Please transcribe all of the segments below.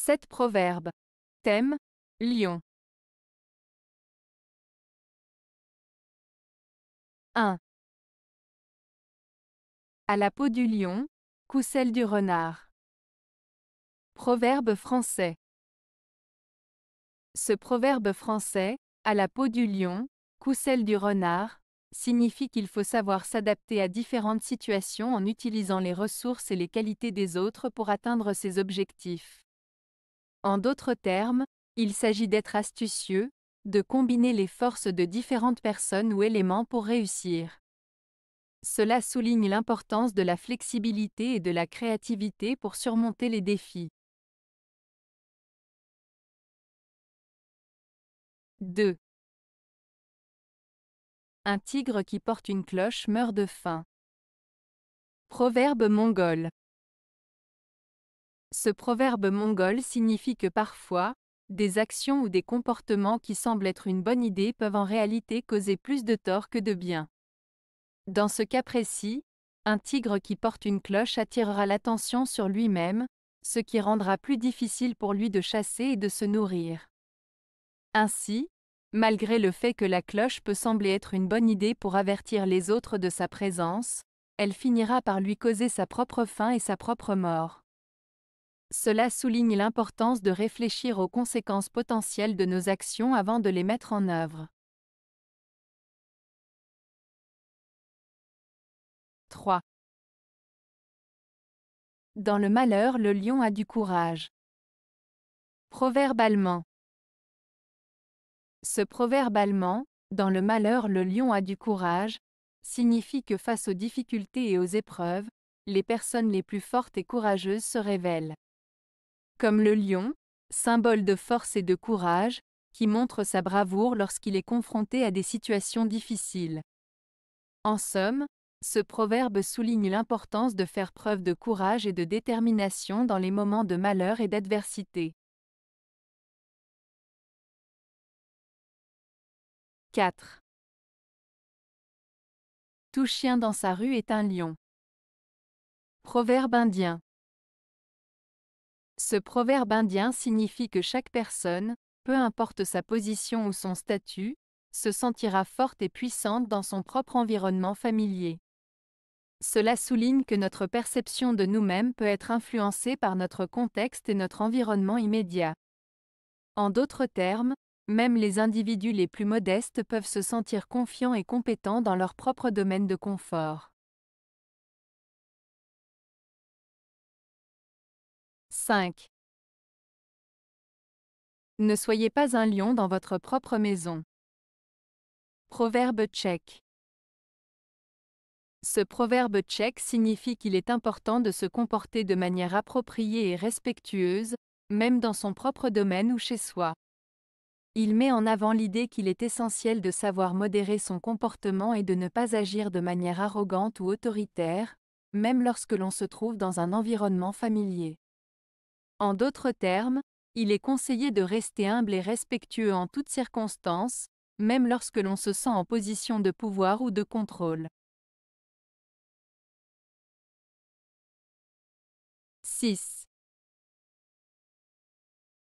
7 proverbes. Thème Lion. 1. À la peau du lion, coucelle du renard. Proverbe français. Ce proverbe français, à la peau du lion, coucelle du renard, signifie qu'il faut savoir s'adapter à différentes situations en utilisant les ressources et les qualités des autres pour atteindre ses objectifs. En d'autres termes, il s'agit d'être astucieux, de combiner les forces de différentes personnes ou éléments pour réussir. Cela souligne l'importance de la flexibilité et de la créativité pour surmonter les défis. 2. Un tigre qui porte une cloche meurt de faim. Proverbe mongol. Ce proverbe mongol signifie que parfois, des actions ou des comportements qui semblent être une bonne idée peuvent en réalité causer plus de tort que de bien. Dans ce cas précis, un tigre qui porte une cloche attirera l'attention sur lui-même, ce qui rendra plus difficile pour lui de chasser et de se nourrir. Ainsi, malgré le fait que la cloche peut sembler être une bonne idée pour avertir les autres de sa présence, elle finira par lui causer sa propre faim et sa propre mort. Cela souligne l'importance de réfléchir aux conséquences potentielles de nos actions avant de les mettre en œuvre. 3. Dans le malheur, le lion a du courage. Proverbe allemand. Ce proverbe allemand, dans le malheur, le lion a du courage, signifie que face aux difficultés et aux épreuves, les personnes les plus fortes et courageuses se révèlent. Comme le lion, symbole de force et de courage, qui montre sa bravoure lorsqu'il est confronté à des situations difficiles. En somme, ce proverbe souligne l'importance de faire preuve de courage et de détermination dans les moments de malheur et d'adversité. 4. Tout chien dans sa rue est un lion. Proverbe indien. Ce proverbe indien signifie que chaque personne, peu importe sa position ou son statut, se sentira forte et puissante dans son propre environnement familier. Cela souligne que notre perception de nous-mêmes peut être influencée par notre contexte et notre environnement immédiat. En d'autres termes, même les individus les plus modestes peuvent se sentir confiants et compétents dans leur propre domaine de confort. 5. Ne soyez pas un lion dans votre propre maison. Proverbe tchèque. Ce proverbe tchèque signifie qu'il est important de se comporter de manière appropriée et respectueuse, même dans son propre domaine ou chez soi. Il met en avant l'idée qu'il est essentiel de savoir modérer son comportement et de ne pas agir de manière arrogante ou autoritaire, même lorsque l'on se trouve dans un environnement familier. En d'autres termes, il est conseillé de rester humble et respectueux en toutes circonstances, même lorsque l'on se sent en position de pouvoir ou de contrôle. 6.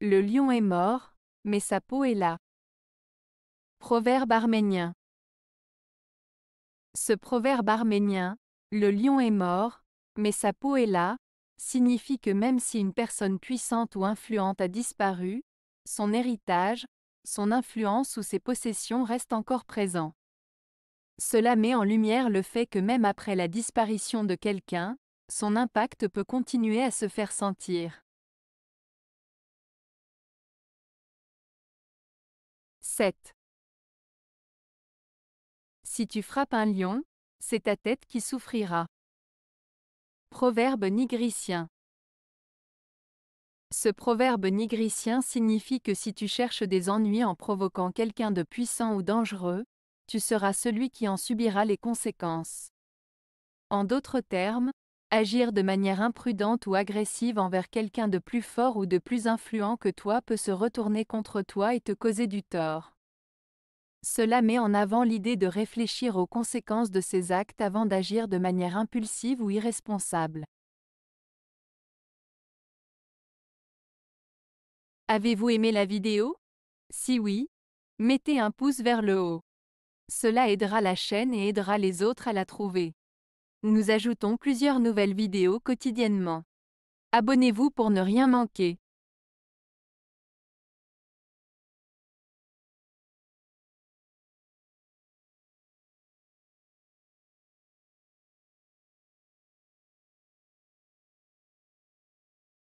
Le lion est mort, mais sa peau est là. Proverbe arménien. Ce proverbe arménien, le lion est mort, mais sa peau est là, signifie que même si une personne puissante ou influente a disparu, son héritage, son influence ou ses possessions restent encore présents. Cela met en lumière le fait que même après la disparition de quelqu'un, son impact peut continuer à se faire sentir. 7. Si tu frappes un lion, c'est ta tête qui souffrira. Proverbe nigricien. Ce proverbe nigricien signifie que si tu cherches des ennuis en provoquant quelqu'un de puissant ou dangereux, tu seras celui qui en subira les conséquences. En d'autres termes, agir de manière imprudente ou agressive envers quelqu'un de plus fort ou de plus influent que toi peut se retourner contre toi et te causer du tort. Cela met en avant l'idée de réfléchir aux conséquences de ses actes avant d'agir de manière impulsive ou irresponsable. Avez-vous aimé la vidéo Si oui, mettez un pouce vers le haut. Cela aidera la chaîne et aidera les autres à la trouver. Nous ajoutons plusieurs nouvelles vidéos quotidiennement. Abonnez-vous pour ne rien manquer.